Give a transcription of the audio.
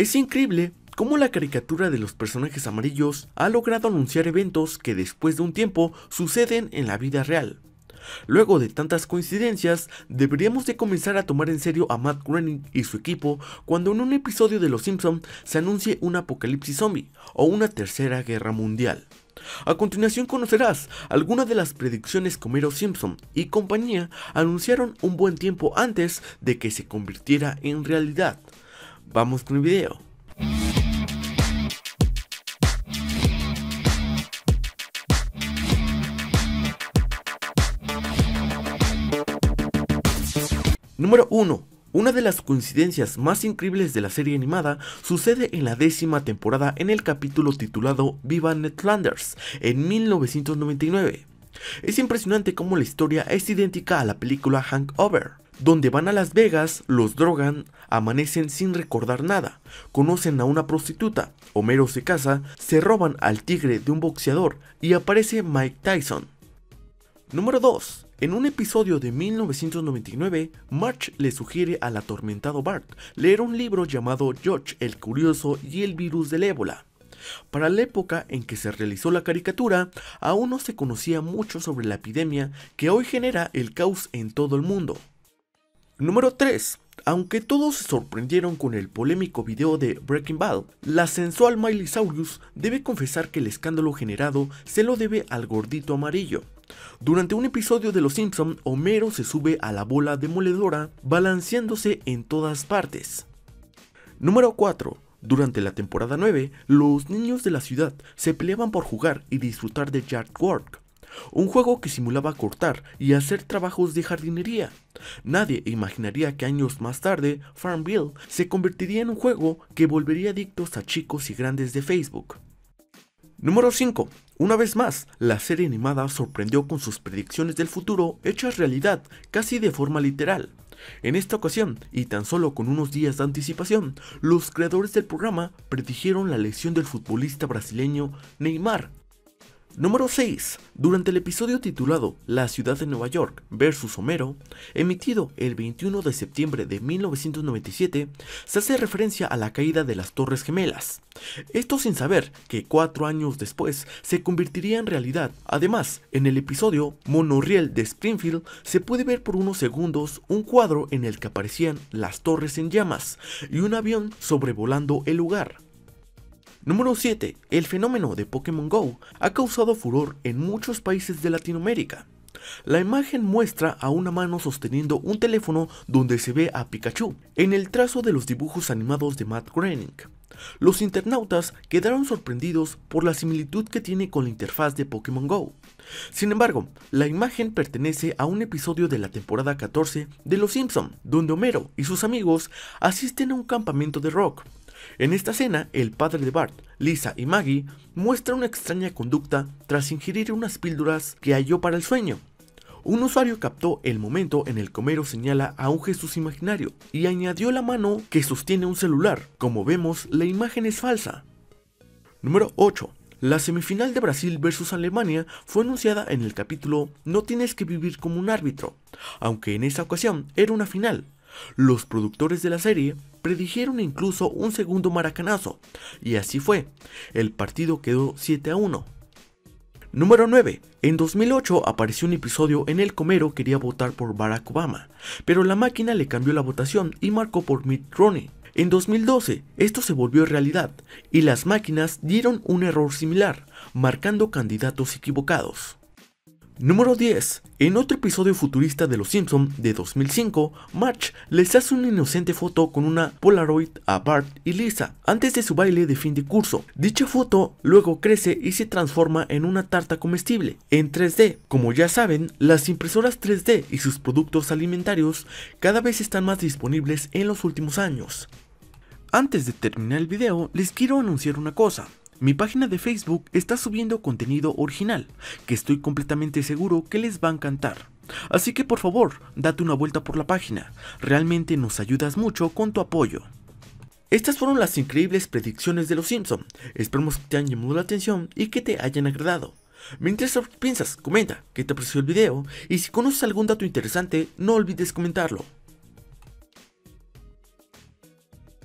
Es increíble cómo la caricatura de los personajes amarillos ha logrado anunciar eventos que después de un tiempo suceden en la vida real. Luego de tantas coincidencias, deberíamos de comenzar a tomar en serio a Matt Groening y su equipo cuando en un episodio de Los Simpson se anuncie un apocalipsis zombie o una tercera guerra mundial. A continuación conocerás algunas de las predicciones que Homero Simpson y compañía anunciaron un buen tiempo antes de que se convirtiera en realidad vamos con el video. Número 1. Una de las coincidencias más increíbles de la serie animada sucede en la décima temporada en el capítulo titulado Viva Netlanders en 1999. Es impresionante cómo la historia es idéntica a la película Hangover donde van a Las Vegas, los drogan, amanecen sin recordar nada, conocen a una prostituta, Homero se casa, se roban al tigre de un boxeador y aparece Mike Tyson. Número 2. En un episodio de 1999, March le sugiere al atormentado Bart leer un libro llamado George el Curioso y el Virus del Ébola. Para la época en que se realizó la caricatura, aún no se conocía mucho sobre la epidemia que hoy genera el caos en todo el mundo. Número 3. Aunque todos se sorprendieron con el polémico video de Breaking Bad, la sensual Miley Cyrus debe confesar que el escándalo generado se lo debe al gordito amarillo. Durante un episodio de Los Simpson, Homero se sube a la bola demoledora, balanceándose en todas partes. Número 4. Durante la temporada 9, los niños de la ciudad se peleaban por jugar y disfrutar de Jack Work un juego que simulaba cortar y hacer trabajos de jardinería. Nadie imaginaría que años más tarde Farmville se convertiría en un juego que volvería adictos a chicos y grandes de Facebook. Número 5. Una vez más, la serie animada sorprendió con sus predicciones del futuro hechas realidad casi de forma literal. En esta ocasión, y tan solo con unos días de anticipación, los creadores del programa predijeron la elección del futbolista brasileño Neymar Número 6. Durante el episodio titulado La ciudad de Nueva York versus Homero, emitido el 21 de septiembre de 1997, se hace referencia a la caída de las Torres Gemelas. Esto sin saber que cuatro años después se convertiría en realidad. Además, en el episodio Monoriel de Springfield se puede ver por unos segundos un cuadro en el que aparecían las torres en llamas y un avión sobrevolando el lugar. Número 7. El fenómeno de Pokémon Go ha causado furor en muchos países de Latinoamérica. La imagen muestra a una mano sosteniendo un teléfono donde se ve a Pikachu, en el trazo de los dibujos animados de Matt Groening. Los internautas quedaron sorprendidos por la similitud que tiene con la interfaz de Pokémon Go. Sin embargo, la imagen pertenece a un episodio de la temporada 14 de Los Simpson, donde Homero y sus amigos asisten a un campamento de rock. En esta escena, el padre de Bart, Lisa y Maggie muestra una extraña conducta tras ingerir unas píldoras que halló para el sueño. Un usuario captó el momento en el que Homero señala a un Jesús imaginario y añadió la mano que sostiene un celular. Como vemos, la imagen es falsa. Número 8. La semifinal de Brasil versus Alemania fue anunciada en el capítulo No tienes que vivir como un árbitro, aunque en esa ocasión era una final. Los productores de la serie predijeron incluso un segundo maracanazo, y así fue. El partido quedó 7 a 1. Número 9. En 2008 apareció un episodio en el Comero quería votar por Barack Obama, pero la máquina le cambió la votación y marcó por Mitt Romney. En 2012 esto se volvió realidad y las máquinas dieron un error similar, marcando candidatos equivocados. Número 10. En otro episodio futurista de Los Simpson de 2005, March les hace una inocente foto con una Polaroid a Bart y Lisa antes de su baile de fin de curso. Dicha foto luego crece y se transforma en una tarta comestible en 3D. Como ya saben, las impresoras 3D y sus productos alimentarios cada vez están más disponibles en los últimos años. Antes de terminar el video, les quiero anunciar una cosa. Mi página de Facebook está subiendo contenido original, que estoy completamente seguro que les va a encantar. Así que por favor, date una vuelta por la página, realmente nos ayudas mucho con tu apoyo. Estas fueron las increíbles predicciones de los Simpson, esperemos que te hayan llamado la atención y que te hayan agradado. Mientras piensas, comenta qué te apreció el video y si conoces algún dato interesante, no olvides comentarlo.